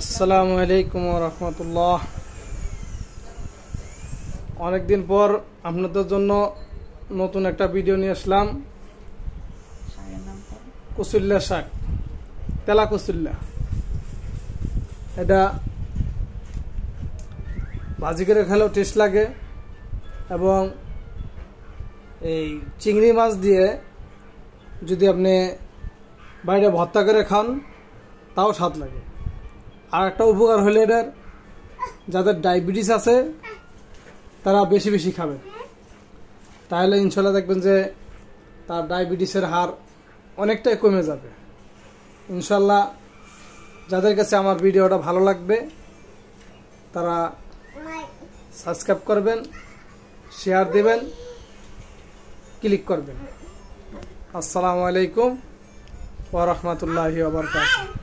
আসসালামু আলাইকুম রহমতুল্লাহ অনেকদিন পর আপনাদের জন্য নতুন একটা ভিডিও নিয়ে আসলাম কুসুল্লা শাক তেলা কুসুল্লা এটা ভাজি করে খেলেও টেস্ট লাগে এবং এই চিংড়ি মাছ দিয়ে যদি আপনি বাইরে ভর্তা করে খান তাও স্বাদ লাগে আর একটা উপকার হলে এটার যাদের ডায়াবেটিস আছে তারা বেশি বেশি খাবে তাহলে ইনশাল্লাহ দেখবেন যে তার ডায়াবেটিসের হার অনেকটাই কমে যাবে ইনশাল্লাহ যাদের কাছে আমার ভিডিওটা ভালো লাগবে তারা সাবস্ক্রাইব করবেন শেয়ার দেবেন ক্লিক করবেন আসসালামু আলাইকুম ওয়া বারাকাতুহু